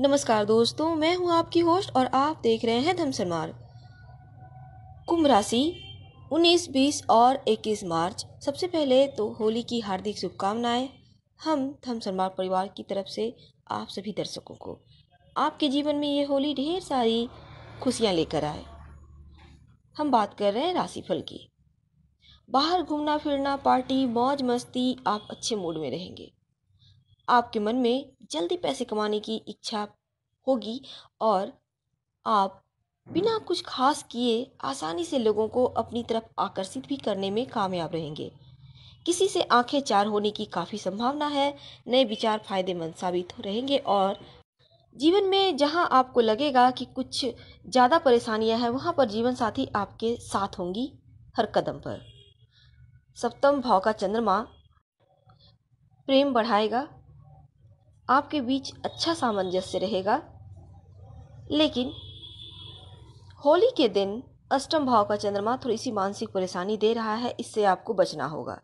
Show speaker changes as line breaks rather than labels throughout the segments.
नमस्कार दोस्तों मैं हूं आपकी होस्ट और आप देख रहे हैं धमसर कुंभ राशि 19, 20 और 21 मार्च सबसे पहले तो होली की हार्दिक शुभकामनाएं हम धमसरमार परिवार की तरफ से आप सभी दर्शकों को आपके जीवन में ये होली ढेर सारी खुशियाँ लेकर आए हम बात कर रहे हैं राशिफल की बाहर घूमना फिरना पार्टी मौज मस्ती आप अच्छे मूड में रहेंगे आपके मन में जल्दी पैसे कमाने की इच्छा होगी और आप बिना कुछ खास किए आसानी से लोगों को अपनी तरफ आकर्षित भी करने में कामयाब रहेंगे किसी से आंखें चार होने की काफ़ी संभावना है नए विचार फायदेमंद साबित रहेंगे और जीवन में जहां आपको लगेगा कि कुछ ज़्यादा परेशानियां हैं वहां पर जीवन साथी आपके साथ होंगी हर कदम पर सप्तम भाव का चंद्रमा प्रेम बढ़ाएगा आपके बीच अच्छा सामंजस्य रहेगा लेकिन होली के दिन अष्टम भाव का चंद्रमा थोड़ी सी मानसिक परेशानी दे रहा है इससे आपको बचना होगा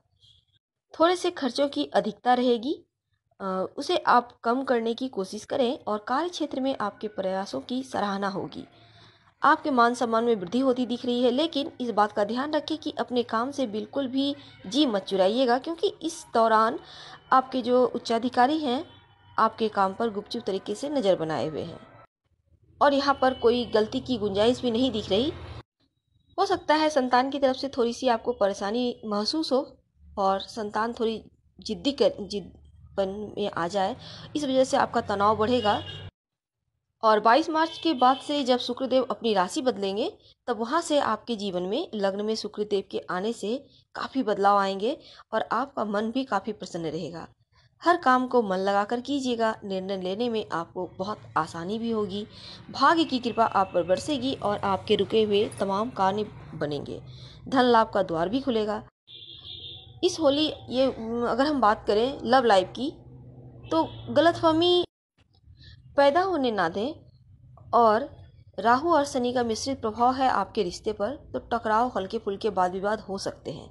थोड़े से खर्चों की अधिकता रहेगी उसे आप कम करने की कोशिश करें और कार्य क्षेत्र में आपके प्रयासों की सराहना होगी आपके मान सम्मान में वृद्धि होती दिख रही है लेकिन इस बात का ध्यान रखें कि अपने काम से बिल्कुल भी जी मत चुराइएगा क्योंकि इस दौरान आपके जो उच्चाधिकारी हैं आपके काम पर गुपचुप तरीके से नज़र बनाए हुए हैं और यहाँ पर कोई गलती की गुंजाइश भी नहीं दिख रही हो सकता है संतान की तरफ से थोड़ी सी आपको परेशानी महसूस हो और संतान थोड़ी जिद्दी कर बन में आ जाए इस वजह से आपका तनाव बढ़ेगा और 22 मार्च के बाद से जब शुक्रदेव अपनी राशि बदलेंगे तब वहाँ से आपके जीवन में लग्न में शुक्रदेव के आने से काफ़ी बदलाव आएंगे और आपका मन भी काफ़ी प्रसन्न रहेगा हर काम को मन लगाकर कीजिएगा निर्णय लेने में आपको बहुत आसानी भी होगी भाग्य की कृपा आप पर बरसेगी और आपके रुके हुए तमाम कार्य बनेंगे धन लाभ का द्वार भी खुलेगा इस होली ये अगर हम बात करें लव लाइफ की तो गलतफहमी पैदा होने ना दें और राहु और शनि का मिश्रित प्रभाव है आपके रिश्ते पर तो टकराव हल्के फुल्के वाद विवाद हो सकते हैं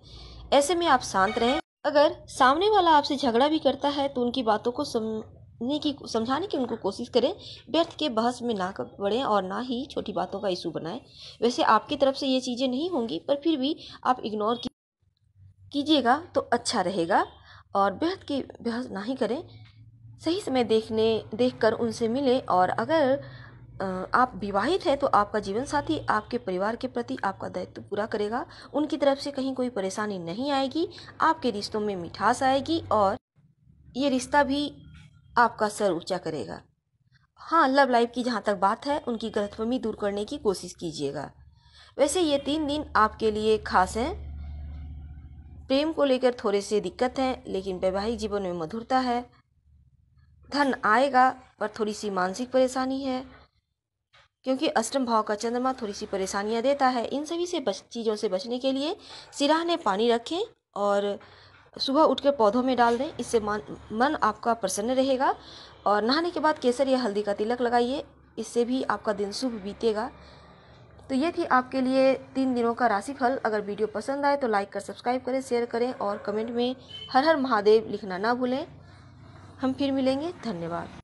ऐसे में आप शांत रहें अगर सामने वाला आपसे झगड़ा भी करता है तो उनकी बातों को समझने की समझाने की उनको कोशिश करें व्यर्थ के बहस में ना बढ़ें और ना ही छोटी बातों का इशू बनाएं वैसे आपकी तरफ से ये चीज़ें नहीं होंगी पर फिर भी आप इग्नोर कीजिएगा तो अच्छा रहेगा और व्यर्थ की बहस ना ही करें सही समय देखने देखकर उनसे मिलें और अगर आप विवाहित हैं तो आपका जीवन साथी आपके परिवार के प्रति आपका दायित्व पूरा करेगा उनकी तरफ से कहीं कोई परेशानी नहीं आएगी आपके रिश्तों में मिठास आएगी और ये रिश्ता भी आपका सर ऊंचा करेगा हाँ लव लाइफ की जहाँ तक बात है उनकी गलतफहमी दूर करने की कोशिश कीजिएगा वैसे ये तीन दिन आपके लिए खास हैं प्रेम को लेकर थोड़े से दिक्कत हैं लेकिन वैवाहिक जीवन में मधुरता है धन आएगा पर थोड़ी सी मानसिक परेशानी है क्योंकि अष्टम भाव का चंद्रमा थोड़ी सी परेशानियाँ देता है इन सभी से बच चीज़ों से बचने के लिए सिराह ने पानी रखें और सुबह उठकर पौधों में डाल दें इससे मन मन आपका प्रसन्न रहेगा और नहाने के बाद केसर या हल्दी का तिलक लगाइए इससे भी आपका दिन शुभ बीतेगा तो ये थी आपके लिए तीन दिनों का राशिफल अगर वीडियो पसंद आए तो लाइक कर सब्सक्राइब करें शेयर करें और कमेंट में हर हर महादेव लिखना ना भूलें हम फिर मिलेंगे धन्यवाद